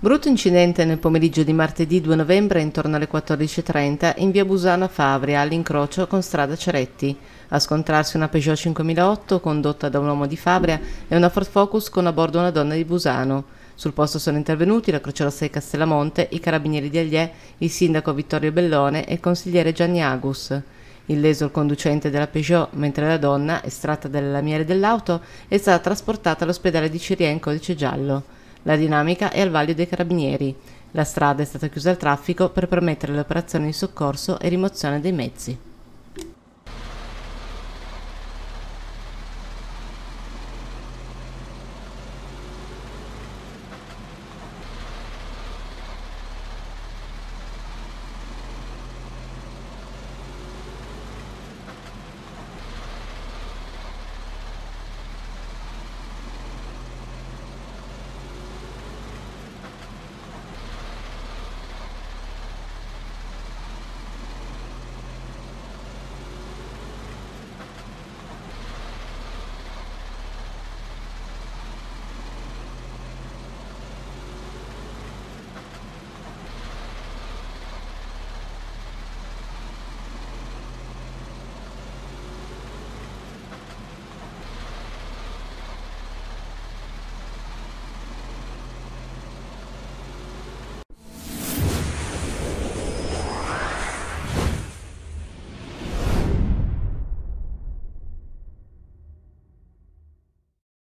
Brutto incidente nel pomeriggio di martedì 2 novembre intorno alle 14.30 in via Busano a Favria all'incrocio con strada Ceretti. A scontrarsi una Peugeot 5008 condotta da un uomo di Fabria e una Ford Focus con a bordo una donna di Busano. Sul posto sono intervenuti la Croce Rossa di Castellamonte, i carabinieri di Aglie, il sindaco Vittorio Bellone e il consigliere Gianni Agus. Illeso il conducente della Peugeot, mentre la donna, estratta dalle lamiere dell'auto, è stata trasportata all'ospedale di Ciria in codice giallo. La dinamica è al vaglio dei carabinieri. La strada è stata chiusa al traffico per permettere le operazioni di soccorso e rimozione dei mezzi.